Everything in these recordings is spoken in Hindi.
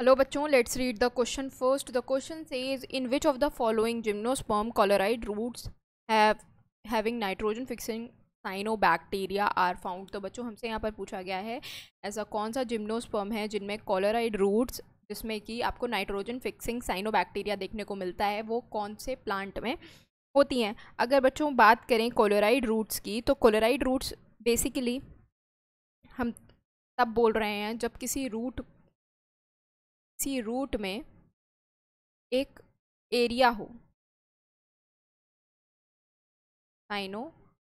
हेलो बच्चों let's read the question first the question is in which of the following gymnosperm coralloid roots having nitrogen fixing cyano bacteria are found तो बच्चों हमसे यहाँ पर पूछा गया है ऐसा कौन सा जिम्नोस्पर्म है जिनमें कॉलोराइड रूट्स जिसमें कि आपको नाइट्रोजन फिक्सिंग साइनो बैक्टीरिया देखने को मिलता है वो कौन से प्लांट में होती हैं अगर बच्चों बात करें कोलोराइड रूट्स की तो कोलोराइड रूट्स बेसिकली हम तब बोल रहे हैं जब किसी रूट किसी रूट में एक एरिया हो साइनो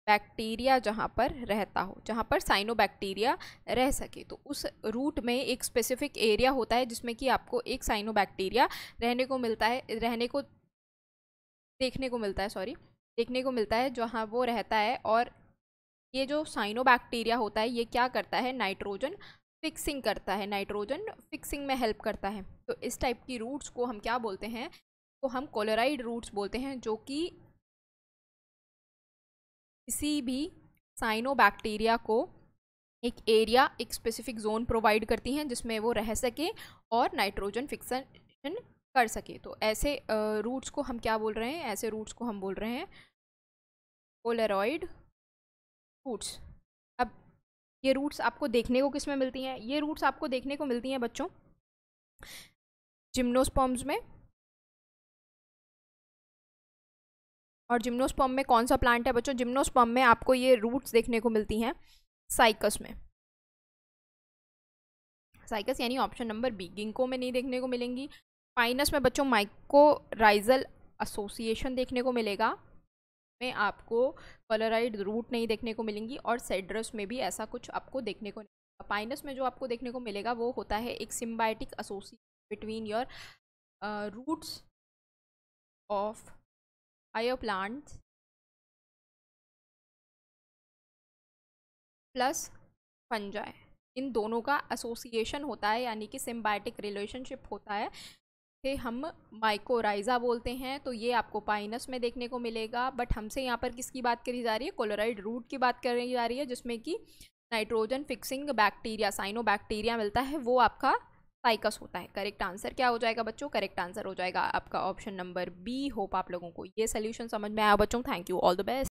बैक्टीरिया जहाँ पर रहता हो जहाँ पर साइनो बैक्टीरिया रह सके तो उस रूट में एक स्पेसिफिक एरिया होता है जिसमें कि आपको एक साइनो बैक्टीरिया रहने को मिलता है रहने को देखने को मिलता है सॉरी देखने को मिलता है जहाँ वो रहता है और ये जो साइनो बैक्टीरिया होता है ये क्या करता है नाइट्रोजन फिक्सिंग करता है नाइट्रोजन फिक्सिंग में हेल्प करता है तो इस टाइप की रूट्स को हम क्या बोलते हैं तो हम कोलोराइड रूट्स बोलते हैं जो कि किसी भी साइनोबैक्टीरिया को एक एरिया एक स्पेसिफिक जोन प्रोवाइड करती हैं जिसमें वो रह सके और नाइट्रोजन फिक्सेशन कर सके तो ऐसे रूट्स को हम क्या बोल रहे हैं ऐसे रूट्स को हम बोल रहे हैं कोलेरॉइड रूट्स ये रूट्स आपको देखने को किस में मिलती हैं ये रूट्स आपको देखने को मिलती हैं बच्चों जिम्नोस्पॉम्स में और जिम्नोस्पॉम में कौन सा प्लांट है बच्चों जिम्नोस्पॉम में आपको ये रूट्स देखने को मिलती हैं साइकस में साइकस यानी ऑप्शन नंबर बी गिंको में नहीं देखने को मिलेंगी पाइनस में बच्चों माइकोराइजल एसोसिएशन देखने को मिलेगा में आपको कलराइड रूट नहीं देखने को मिलेंगी और सेड्रस में भी ऐसा कुछ आपको देखने को नहीं पाइनस में जो आपको देखने को मिलेगा वो होता है एक symbiotic association between your roots of आयो प्लांट प्लस फंजाई इन दोनों का एसोसिएशन होता है यानी कि सिम्बायोटिक रिलेशनशिप होता है से हम माइकोराइजा बोलते हैं तो ये आपको पाइनस में देखने को मिलेगा बट हमसे यहाँ पर किसकी बात करी जा रही है कोलोराइड रूट की बात करी जा रही है जिसमें कि nitrogen fixing bacteria cyano bacteria मिलता है वो आपका साइकस होता है करेक्ट आंसर क्या हो जाएगा बच्चों करेक्ट आंसर हो जाएगा आपका ऑप्शन नंबर बी होप आप लोगों को ये सोल्यूशन समझ में आया बच्चों thank you all the best